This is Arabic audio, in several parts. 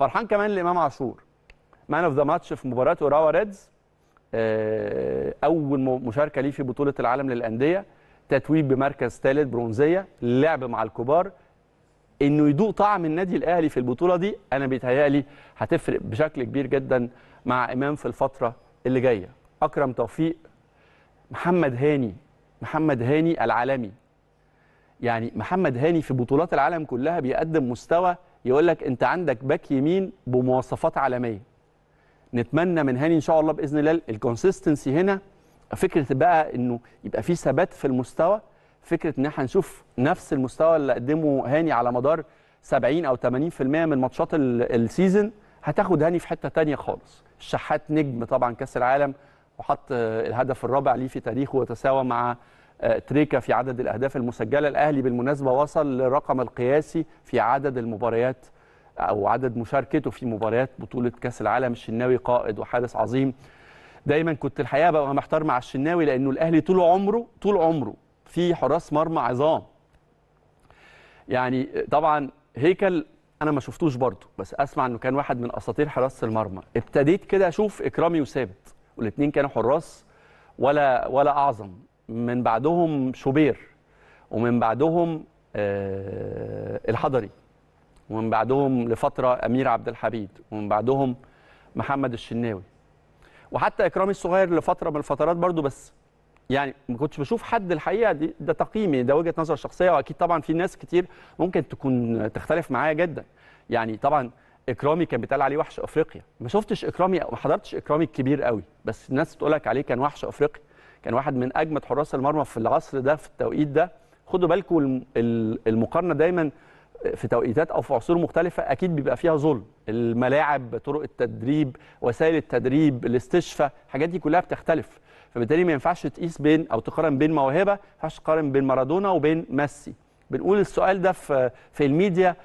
فرحان كمان لامام عاشور مان اوف ذا ماتش في مباراه اوراوا آه، ريدز اول مشاركه ليه في بطوله العالم للانديه تتويج بمركز ثالث برونزيه لعب مع الكبار انه يدوق طعم النادي الاهلي في البطوله دي انا بيتهيالي هتفرق بشكل كبير جدا مع امام في الفتره اللي جايه اكرم توفيق محمد هاني محمد هاني العالمي يعني محمد هاني في بطولات العالم كلها بيقدم مستوى يقول لك انت عندك باك يمين بمواصفات عالميه نتمنى من هاني ان شاء الله باذن الله الكونسيستنسي هنا فكره بقى انه يبقى في ثبات في المستوى فكره ان احنا نشوف نفس المستوى اللي قدمه هاني على مدار 70 او 80% من ماتشات السيزون هتاخد هاني في حته ثانيه خالص الشحات نجم طبعا كاس العالم وحط الهدف الرابع ليه في تاريخه وتساوى مع تريكا في عدد الأهداف المسجلة الأهلي بالمناسبة وصل للرقم القياسي في عدد المباريات أو عدد مشاركته في مباريات بطولة كأس العالم الشناوي قائد وحارس عظيم دايما كنت الحقيقة ببقى محتار مع الشناوي لأنه الأهلي طول عمره طول عمره في حراس مرمى عظام يعني طبعا هيكل انا ما شفتوش برضه بس اسمع انه كان واحد من اساطير حراسه المرمى ابتديت كده اشوف اكرامي وثابت والاثنين كانوا حراس ولا ولا اعظم من بعدهم شوبير ومن بعدهم آه، الحضري ومن بعدهم لفترة أمير عبد الحميد ومن بعدهم محمد الشناوي وحتى إكرامي الصغير لفترة من الفترات برضو بس يعني ما كنتش بشوف حد الحقيقه دي ده تقييمي ده وجهه نظر شخصيه واكيد طبعا في ناس كتير ممكن تكون تختلف معايا جدا يعني طبعا اكرامي كان بيتقال عليه وحش افريقيا ما شفتش اكرامي ما حضرتش اكرامي الكبير قوي بس الناس تقول لك عليه كان وحش افريقيا كان واحد من اجمد حراس المرمى في العصر ده في التوقيت ده خدوا بالكم المقارنه دايما في توقيتات او في عصور مختلفه اكيد بيبقى فيها ظلم الملاعب طرق التدريب وسائل التدريب الاستشفاء الحاجات دي كلها بتختلف فبالتالي ما ينفعش تقيس بين او تقارن بين موهبه ما ينفعش تقارن بين مارادونا وبين ميسي بنقول السؤال ده في في الميديا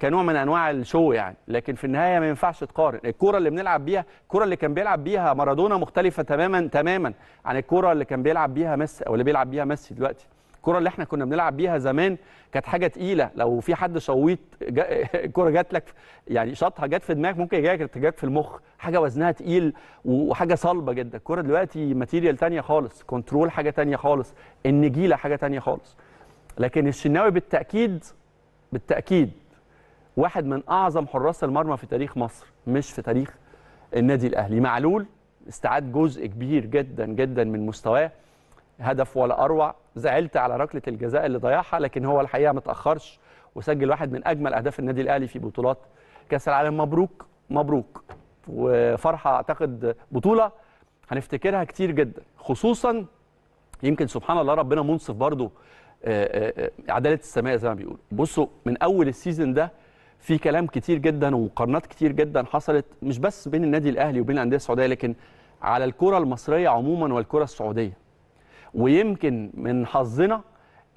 كنوع من انواع الشو يعني لكن في النهايه ما ينفعش تقارن الكوره اللي بنلعب بيها الكوره اللي كان بيلعب بيها مارادونا مختلفه تماما تماما عن الكوره اللي كان بيلعب بيها ميسي او اللي بيلعب بيها ميسي دلوقتي الكوره اللي احنا كنا بنلعب بيها زمان كانت حاجه تقيله لو في حد شويط الكوره جات لك يعني شاطها جت في دماغك ممكن يجيك ارتجاج في المخ حاجه وزنها تقيل وحاجه صلبه جدا الكوره دلوقتي ماتيريال ثانيه خالص كنترول حاجه ثانيه خالص النجيله حاجه ثانيه خالص لكن الشناوي بالتاكيد بالتاكيد واحد من اعظم حراس المرمى في تاريخ مصر مش في تاريخ النادي الاهلي معلول استعاد جزء كبير جدا جدا من مستواه هدف ولا اروع زعلت على ركله الجزاء اللي ضيعها لكن هو الحقيقه ما تاخرش وسجل واحد من اجمل اهداف النادي الاهلي في بطولات كاس العالم مبروك مبروك وفرحه اعتقد بطوله هنفتكرها كتير جدا خصوصا يمكن سبحان الله ربنا منصف برضه آه، آه، آه، عداله السماء زي ما بيقولوا بصوا من اول السيزون ده في كلام كتير جدا ومقارنات كتير جدا حصلت مش بس بين النادي الاهلي وبين الانديه السعوديه لكن على الكره المصريه عموما والكره السعوديه ويمكن من حظنا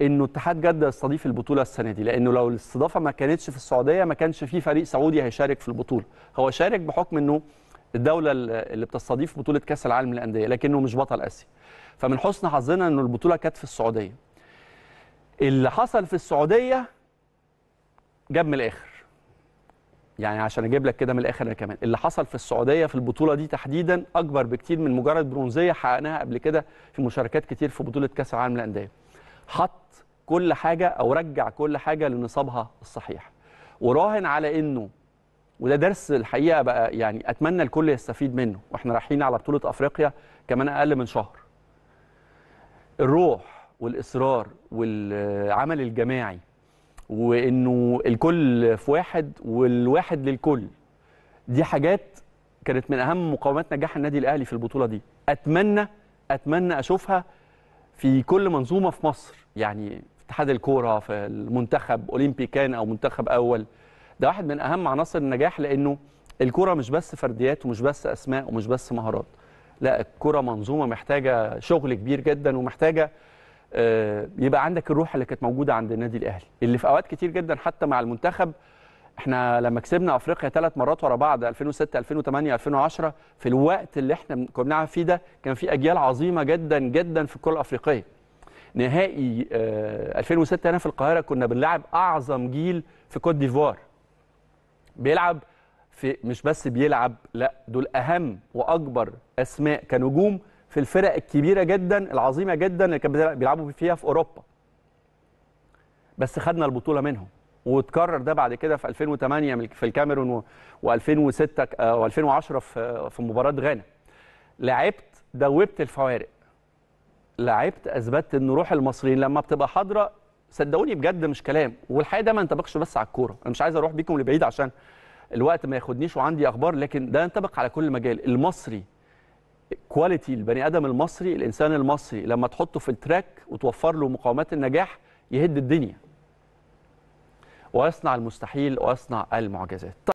انه اتحاد جده يستضيف البطوله السنه دي لانه لو الاستضافه ما كانتش في السعوديه ما كانش في فريق سعودي هيشارك في البطوله هو شارك بحكم انه الدوله اللي بتستضيف بطوله كاس العالم للانديه لكنه مش بطل اسيا فمن حسن حظنا انه البطوله كانت في السعوديه اللي حصل في السعوديه جاب من الاخر يعني عشان اجيب لك كده من الاخر انا كمان اللي حصل في السعوديه في البطوله دي تحديدا اكبر بكتير من مجرد برونزيه حققناها قبل كده في مشاركات كتير في بطوله كاس العالم للانديه حط كل حاجه او رجع كل حاجه لنصابها الصحيح وراهن على انه وده درس الحقيقه بقى يعني اتمنى الكل يستفيد منه واحنا رايحين على بطوله افريقيا كمان اقل من شهر الروح والاصرار والعمل الجماعي وانه الكل في واحد والواحد للكل دي حاجات كانت من اهم مقومات نجاح النادي الاهلي في البطوله دي اتمنى اتمنى اشوفها في كل منظومه في مصر يعني في اتحاد الكوره في المنتخب اولمبي كان او منتخب اول ده واحد من اهم عناصر النجاح لانه الكوره مش بس فرديات ومش بس اسماء ومش بس مهارات لا الكوره منظومه محتاجه شغل كبير جدا ومحتاجه آه، يبقى عندك الروح اللي كانت موجوده عند النادي الاهلي اللي في اوقات كتير جدا حتى مع المنتخب احنا لما كسبنا افريقيا ثلاث مرات ورا بعض 2006 2008 2010 في الوقت اللي احنا كنا بنلعب فيه ده كان في اجيال عظيمه جدا جدا في الكره الافريقيه نهائي 2006 آه، هنا في القاهره كنا بنلعب اعظم جيل في كوت ديفوار بيلعب في مش بس بيلعب لا دول اهم واكبر اسماء كنجوم في الفرق الكبيره جدا العظيمه جدا اللي كانوا بيلعبوا فيها في اوروبا بس خدنا البطوله منهم وتكرر ده بعد كده في 2008 في الكاميرون و2006 و2010 آه، في في مباراه غانا لعبت دوبت الفوارق لعبت اثبتت ان روح المصريين لما بتبقى حاضره صدقوني بجد مش كلام والحقيقه ده ما ينطبقش بس على الكوره انا مش عايز اروح بيكم لبعيد عشان الوقت ما ياخدنيش وعندي اخبار لكن ده ينطبق على كل مجال المصري كواليتي البني ادم المصري الانسان المصري لما تحطه في التراك وتوفر له مقومات النجاح يهد الدنيا ويصنع المستحيل ويصنع المعجزات